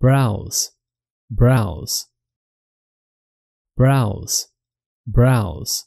browse, browse, browse, browse.